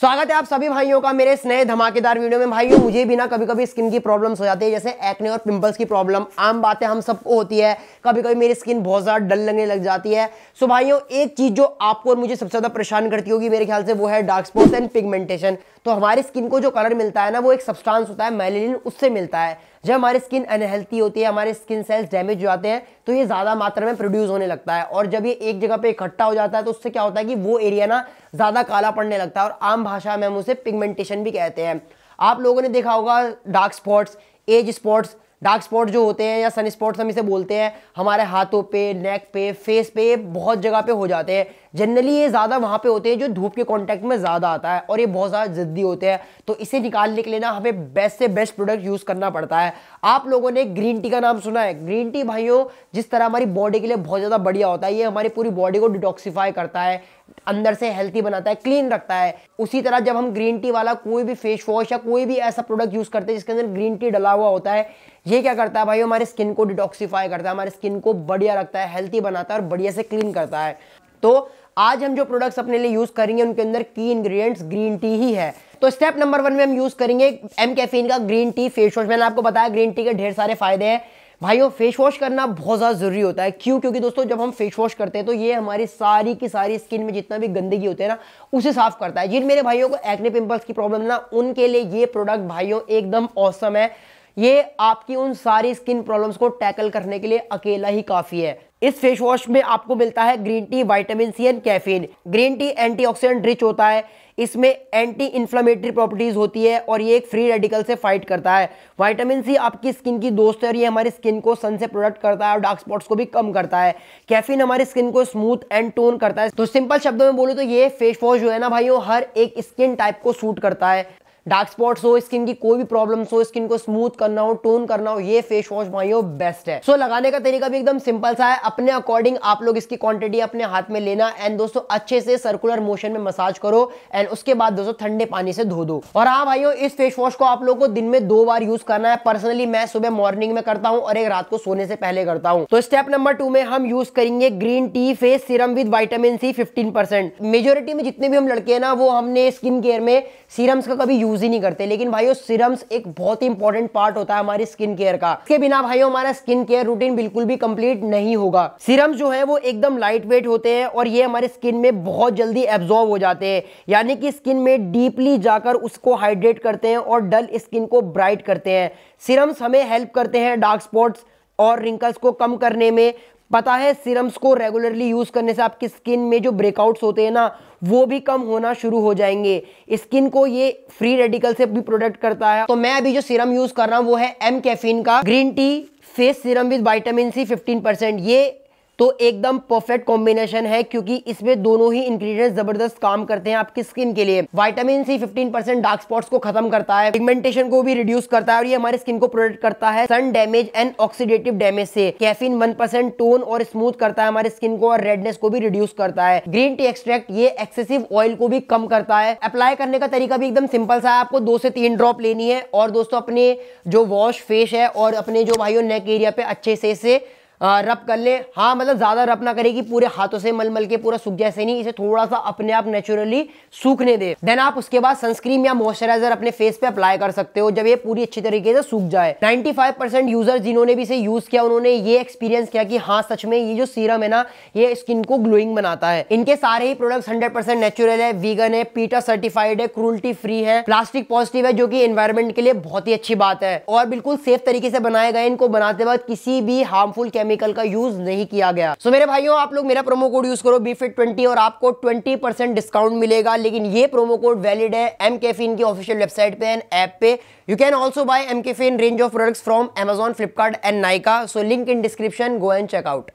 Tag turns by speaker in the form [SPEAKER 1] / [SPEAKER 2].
[SPEAKER 1] स्वागत है आप सभी भाइयों का मेरे नए धमाकेदार वीडियो में भाइयों मुझे भी ना कभी कभी स्किन की प्रॉब्लम्स हो जाती है जैसे एक्ने और पिंपल्स की प्रॉब्लम आम बातें हम सबको होती है कभी कभी मेरी स्किन बहुत ज़्यादा डल लगने लग जाती है सो भाइयों एक चीज़ जो आपको और मुझे सबसे ज़्यादा परेशान करती होगी मेरे ख्याल से वो है डार्क स्पॉट्स एंड पिगमेंटेशन तो हमारी स्किन को जो कलर मिलता है ना वो एक सब्सटेंस होता है मेलेनिन उससे मिलता है जब हमारी स्किन अनहेल्थी होती है हमारे स्किन सेल्स डैमेज हो जाते हैं तो ये ज़्यादा मात्रा में प्रोड्यूस होने लगता है और जब ये एक जगह पे इकट्ठा हो जाता है तो उससे क्या होता है कि वो एरिया ना ज़्यादा काला पड़ने लगता है और आम भाषा में हम उसे पिगमेंटेशन भी कहते हैं आप लोगों ने देखा होगा dark spots age spots dark spot जो होते हैं या सन स्पॉट्स हम इसे बोलते हैं हमारे हाथों पे नेक पे फेस पे बहुत जगह पे हो जाते हैं जनरली ये ज़्यादा वहाँ पे होते हैं जो धूप के कांटेक्ट में ज़्यादा आता है और ये बहुत ज़्यादा ज़िद्दी होते हैं तो इसे निकालने के लिए ना हमें बेस्ट से बेस्ट प्रोडक्ट यूज़ करना पड़ता है आप लोगों ने ग्रीन टी का नाम सुना है ग्रीन टी भाइयों जिस तरह हमारी बॉडी के लिए बहुत ज़्यादा बढ़िया होता है ये हमारी पूरी बॉडी को डिटॉक्सीफाई करता है अंदर से हेल्थी बनाता है क्लीन रखता है उसी तरह जब हम ग्रीन टी वाला कोई भी फेस वॉश या कोई भी ऐसा प्रोडक्ट यूज़ करते हैं जिसके अंदर ग्रीन टी डला हुआ होता है ये क्या करता है भाई हमारे स्किन को डिटॉक्सीफाई करता है हमारे स्किन को बढ़िया रखता है हेल्थी बनाता है और बढ़िया से क्लीन करता है तो आज हम जो प्रोडक्ट्स अपने लिए यूज़ करेंगे उनके अंदर की इंग्रेडिएंट्स ग्रीन टी ही है तो स्टेप नंबर वन में हम यूज़ करेंगे एम कैफीन का ग्रीन टी फेस वॉश मैंने आपको बताया ग्रीन टी के ढेर सारे फायदे हैं भाइयों फेस वॉश करना बहुत ज़्यादा ज़रूरी होता है क्यों क्योंकि दोस्तों जब हम फेस वॉश करते हैं तो ये हमारी सारी की सारी स्किन में जितना भी गंदगी होती है ना उसे साफ करता है जिन मेरे भाइयों को एक्ने पिंपल्स की प्रॉब्लम ना उनके लिए ये प्रोडक्ट भाइयों एकदम औसम है ये आपकी उन सारी स्किन प्रॉब्लम्स को टैकल करने के लिए अकेला ही काफ़ी है इस फेस वॉश में आपको मिलता है green tea vitamin C and caffeine green tea antioxidant rich होता है इसमें एंटी इन्फ्लामेटरी प्रॉपर्टीज होती है और ये एक फ्री रेडिकल से फाइट करता है वाइटामिन सी आपकी स्किन की दोस्त है और ये हमारी स्किन को सन से प्रोटेक्ट करता है और डार्क स्पॉट्स को भी कम करता है कैफीन हमारी स्किन को स्मूथ एंड टोन करता है तो सिंपल शब्दों में बोलूँ तो ये फेस वॉश जो है ना वो हर एक स्किन टाइप को सूट करता है डार्क स्पॉट्स हो स्किन की कोई भी प्रॉब्लम हो स्किन को स्मूथ करना हो टोन करना हो ये फेस वॉश माइयो बेस्ट है सो so, लगाने का तरीका भी एकदम सिंपल सा है अपने अकॉर्डिंग आप लोग इसकी क्वांटिटी अपने हाथ में लेना एंड दोस्तों अच्छे से सर्कुलर मोशन में मसाज करो एंड उसके बाद दोस्तों ठंडे पानी से धो दो और हाँ भाइयों इस फेस वॉश को आप लोग को दिन में दो बार यूज करना है पर्सनली मैं सुबह मॉर्निंग में करता हूँ और एक रात को सोने से पहले करता हूँ तो स्टेप नंबर टू में हम यूज करेंगे green tea face serum with vitamin C fifteen majority में जितने भी हम लड़के हैं ना वो हमने स्किन केयर में सीरम्स का कभी यूज यूज़ ही नहीं करते लेकिन भाइयों सीरम्स एक बहुत ही इंपॉर्टेंट पार्ट होता है हमारी स्किन केयर का इसके बिना भाइयों हमारा स्किन केयर रूटीन बिल्कुल भी कंप्लीट नहीं होगा सीरम्स जो है वो एकदम लाइट वेट होते हैं और ये हमारे स्किन में बहुत जल्दी एब्जॉर्व हो जाते हैं यानी कि स्किन में डीपली जाकर उसको हाइड्रेट करते हैं और डल स्किन को ब्राइट करते हैं सीरम्स हमें हेल्प करते हैं डार्क स्पॉट्स और रिंकल्स को कम करने में पता है सीरम्स को रेगुलरली यूज़ करने से आपकी स्किन में जो ब्रेकआउट्स होते हैं ना वो भी कम होना शुरू हो जाएंगे स्किन को ये फ्री रेडिकल से भी प्रोटेक्ट करता है तो मैं अभी जो सीरम यूज़ कर रहा हूँ वो है एम कैफीन का green tea face serum with vitamin C 15 percent ये तो एकदम परफेक्ट कॉम्बिनेशन है क्योंकि इसमें दोनों ही इंग्रेडिएंट्स जबरदस्त काम करते हैं आपकी स्किन के लिए वाइटामिन सी 15% डार्क स्पॉट्स को खत्म करता है पिगमेंटेशन को भी रिड्यूस करता है और ये हमारे स्किन को प्रोटेक्ट करता है sun damage and oxidative damage से कैफीन वन परसेंट टोन और स्मूथ करता है हमारे स्किन को और रेडनेस को भी रिड्यूस करता है ग्रीन टी एक्सट्रैक्ट ये एक्सेसिव ऑयल को भी कम करता है अप्लाई करने का तरीका भी एकदम सिंपल सा है आपको दो से तीन ड्रॉप लेनी है और दोस्तों अपने जो वॉश फेस है और अपने जो भाई नेक एरिया पे अच्छे से इसे रब कर ले हाँ मतलब ज़्यादा रब ना करेगी पूरे हाथों से मल मल के पूरा सूख जैसे नहीं इसे थोड़ा सा अपने आप नेचुरली सूखने दे देन आप उसके बाद सनस्क्रीन या मॉइस्चराइजर अपने फेस पे अप्लाई कर सकते हो जब ये पूरी अच्छी तरीके से सूख जाए 95 परसेंट यूजर जिन्होंने भी इसे यूज किया उन्होंने ये एक्सपीरियंस किया कि हाँ सच में ये जो सीरम है ना ये स्किन को ग्लोइंग बनाता है इनके सारे ही प्रोडक्ट हंड्रेड परसेंट नेचुरल है वीगन है पीटा सर्टिफाइड है क्रूल्टी फ्री है प्लास्टिक पॉजिटिव है जो की एनवायरमेंट के लिए बहुत ही अच्छी बात है और बिल्कुल सेफ तरीके से बनाए गए इनको बनाते वक्त किसी भी हार्मफुल केमिकल केमिकल का यूज नहीं किया गया सो so, मेरे भाइयों आप लोग मेरा प्रोमो कोड यूज करो बी फिट ट्वेंटी और आपको ट्वेंटी परसेंट डिस्काउंट मिलेगा लेकिन ये प्रोमो कोड वैलिड है एम केफिन की ऑफिशियल वेबसाइट पे एंड ऐप पे you can also buy mCaffeine range of products from Amazon Flipkart and Nykaa so link in description go and checkout